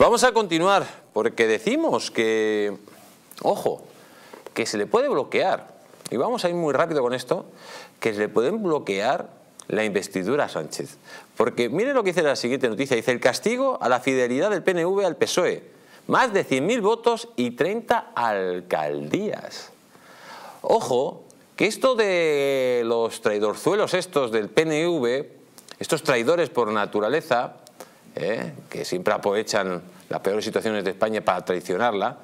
Vamos a continuar, porque decimos que, ojo, que se le puede bloquear, y vamos a ir muy rápido con esto, que se le pueden bloquear la investidura a Sánchez. Porque miren lo que dice la siguiente noticia, dice el castigo a la fidelidad del PNV al PSOE, más de 100.000 votos y 30 alcaldías. Ojo, que esto de los traidorzuelos estos del PNV, estos traidores por naturaleza, ¿eh? que siempre aprovechan las peores situaciones de España para traicionarla,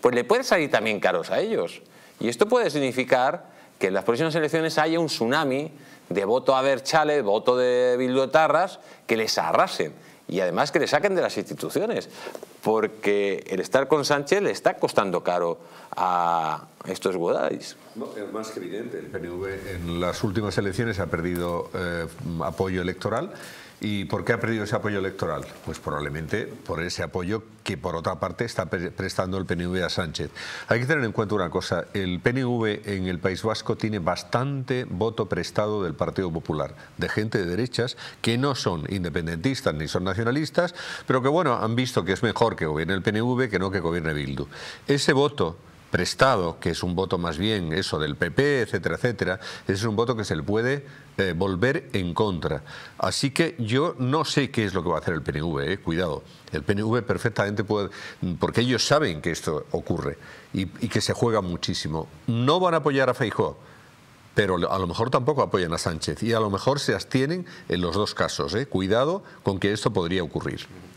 pues le puede salir también caros a ellos. Y esto puede significar que en las próximas elecciones haya un tsunami de voto a Berchale, voto de Tarras, que les arrasen y además que le saquen de las instituciones, porque el estar con Sánchez le está costando caro a estos Guadalís. es más que evidente, el PNV en las últimas elecciones ha perdido eh, apoyo electoral ¿Y por qué ha perdido ese apoyo electoral? Pues probablemente por ese apoyo que por otra parte está prestando el PNV a Sánchez. Hay que tener en cuenta una cosa, el PNV en el País Vasco tiene bastante voto prestado del Partido Popular, de gente de derechas que no son independentistas ni son nacionalistas, pero que bueno, han visto que es mejor que gobierne el PNV que no que gobierne Bildu. Ese voto prestado, que es un voto más bien eso del PP, etcétera, etcétera, ese es un voto que se le puede eh, volver en contra. Así que yo no sé qué es lo que va a hacer el PNV, eh, cuidado. El PNV perfectamente puede, mm, porque ellos saben que esto ocurre y, que se juega muchísimo. No van a apoyar a Feijó, pero a lo mejor tampoco apoyan a Sánchez y a lo mejor se abstienen en los dos casos. Eh. Cuidado con que esto podría ocurrir.